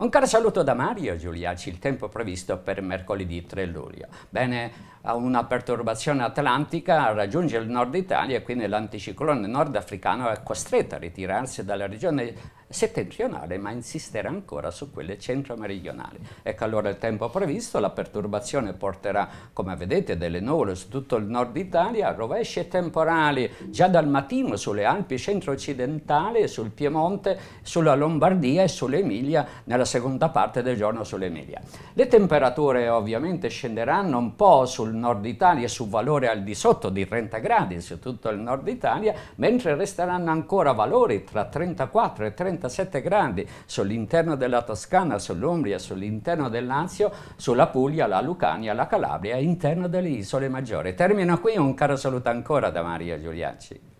Un caro saluto da Mario Giuliaci, il tempo previsto per mercoledì 3 luglio. Bene, una perturbazione atlantica raggiunge il nord Italia e quindi l'anticiclone nordafricano è costretto a ritirarsi dalla regione settentrionale, ma insistere ancora su quelle centro-meridionali. Ecco allora il tempo previsto, la perturbazione porterà, come vedete, delle nuvole su tutto il nord Italia, rovesce temporali già dal mattino sulle Alpi centro-occidentali, sul Piemonte, sulla Lombardia e sull'Emilia nella seconda parte del giorno sull'Emilia. Le temperature ovviamente scenderanno un po' sul nord Italia e su valore al di sotto di 30 gradi su tutto il nord Italia, mentre resteranno ancora valori tra 34 e 30 37 grandi sull'interno della Toscana, sull'Umbria, sull'interno del Lazio, sulla Puglia, la Lucania, la Calabria, all'interno delle isole maggiori. Termino qui un caro saluto ancora da Maria Giuliacci.